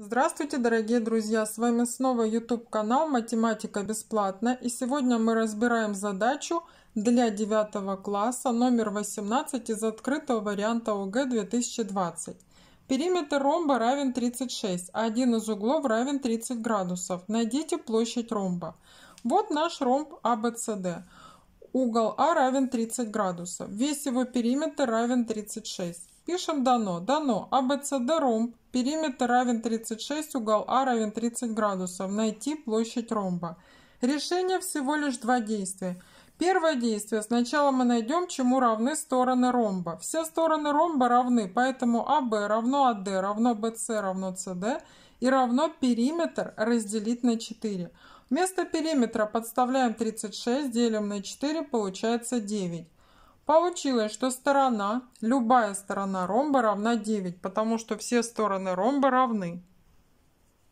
Здравствуйте, дорогие друзья! С вами снова YouTube канал «Математика бесплатно» и сегодня мы разбираем задачу для 9 класса номер 18 из открытого варианта ОГЭ 2020. Периметр ромба равен 36, а один из углов равен 30 градусов. Найдите площадь ромба. Вот наш ромб АБЦД. Угол А равен 30 градусов. Весь его периметр равен 36. Пишем дано. Дано ABCD а ромб. Периметр равен 36, угол А равен 30 градусов. Найти площадь ромба. Решение всего лишь два действия. Первое действие. Сначала мы найдем, чему равны стороны ромба. Все стороны ромба равны, поэтому АБ равно АД равно BC равно СД и равно периметр разделить на 4. Вместо периметра подставляем 36, делим на 4, получается 9. Получилось, что сторона, любая сторона ромба равна 9, потому что все стороны ромба равны.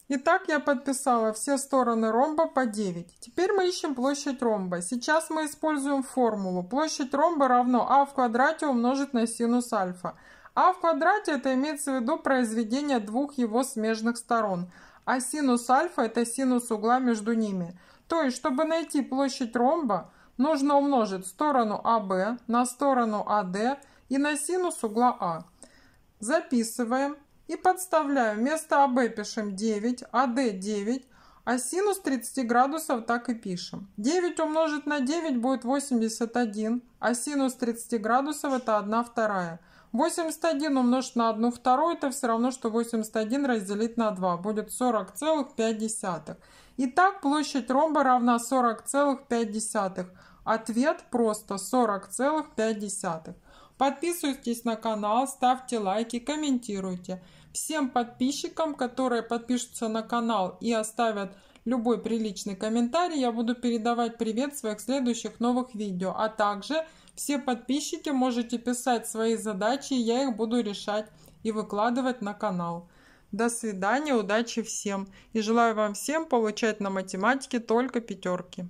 Итак, я подписала все стороны ромба по 9. Теперь мы ищем площадь ромба. Сейчас мы используем формулу. Площадь ромба равно а в квадрате умножить на синус альфа. А в квадрате это имеется в виду произведение двух его смежных сторон. А синус альфа это синус угла между ними. То есть, чтобы найти площадь ромба, нужно умножить сторону АВ на сторону АД и на синус угла А. Записываем и подставляем. Вместо АВ пишем 9, АД 9, а синус 30 градусов так и пишем. 9 умножить на 9 будет 81, а синус 30 градусов это 1 вторая. 81 умножить на 1 вторую, это все равно, что 81 разделить на 2. Будет 40,5. Итак, площадь ромба равна 40,5. Ответ просто 40,5. Подписывайтесь на канал, ставьте лайки, комментируйте. Всем подписчикам, которые подпишутся на канал и оставят любой приличный комментарий, я буду передавать привет своих следующих новых видео. А также все подписчики можете писать свои задачи, я их буду решать и выкладывать на канал. До свидания, удачи всем и желаю вам всем получать на математике только пятерки.